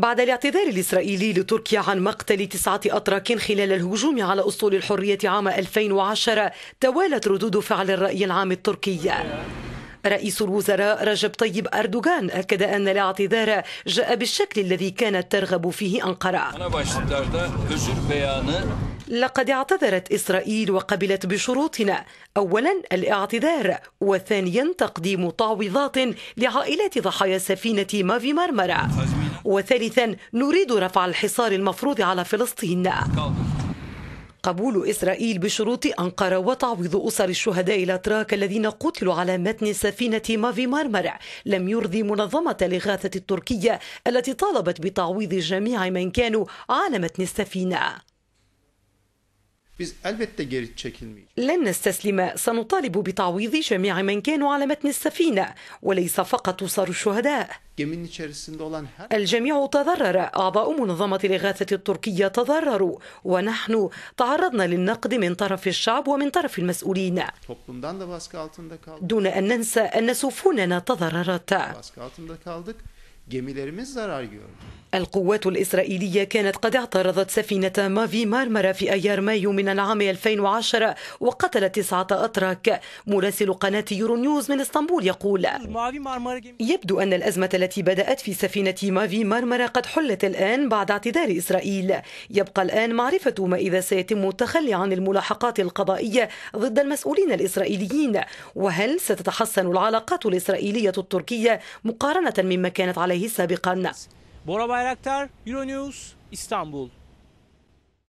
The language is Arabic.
بعد الاعتذار الإسرائيلي لتركيا عن مقتل تسعة أتراك خلال الهجوم على أسطول الحرية عام 2010 توالت ردود فعل الرأي العام التركي رئيس الوزراء رجب طيب أردوغان أكد أن الاعتذار جاء بالشكل الذي كانت ترغب فيه أنقرة لقد اعتذرت إسرائيل وقبلت بشروطنا أولا الاعتذار وثانيا تقديم تعويضات لعائلات ضحايا سفينة مافي مرمرة وثالثا نريد رفع الحصار المفروض على فلسطين قبول إسرائيل بشروط أنقرة وتعويض أسر الشهداء الأتراك الذين قتلوا على متن سفينة مافي مارمر لم يرضي منظمة الإغاثة التركية التي طالبت بتعويض جميع من كانوا على متن السفينة لن نستسلم سنطالب بتعويض جميع من كانوا على متن السفينة وليس فقط صار الشهداء الجميع تضرر أعضاء منظمة الإغاثة التركية تضرروا ونحن تعرضنا للنقد من طرف الشعب ومن طرف المسؤولين دون أن ننسى أن سفننا تضررت القوات الإسرائيلية كانت قد اعترضت سفينة مافي مارمرا في أيار مايو من العام 2010 وقتلت تسعة أتراك مراسل قناة يورو نيوز من اسطنبول يقول يبدو أن الأزمة التي بدأت في سفينة مافي مارمرا قد حلت الآن بعد اعتذار إسرائيل يبقى الآن معرفة ما إذا سيتم التخلي عن الملاحقات القضائية ضد المسؤولين الإسرائيليين وهل ستتحسن العلاقات الإسرائيلية التركية مقارنة مما كانت عليه سابقا Bora Bayraktar, Euronews, İstanbul.